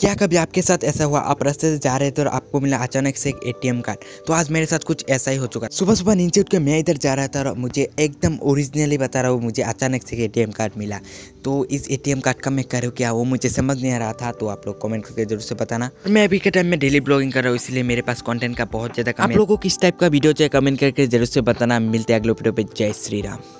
क्या कभी आपके साथ ऐसा हुआ आप रास्ते से जा रहे थे और आपको मिला अचानक से एक एटीएम कार्ड तो आज मेरे साथ कुछ ऐसा ही हो चुका सुबह सुबह नीचे उठ के मैं इधर जा रहा था और मुझे एकदम ओरिजिनली बता रहा हूँ मुझे अचानक से एटीएम कार्ड मिला तो इस एटीएम कार्ड का मैं करूँ क्या वो मुझे समझ नहीं आ रहा था तो आप लोग कमेंट करके जरूर से बताना मैं अभी के टाइम में डेली ब्लॉगिंग कर रहा हूँ इसलिए मेरे पास कॉन्टेंट का बहुत ज़्यादा आप लोगों को किस टाइप का वीडियो चाहिए कमेंट करके जरूर से बताना मिलते अगले वीडियो पर जय श्री राम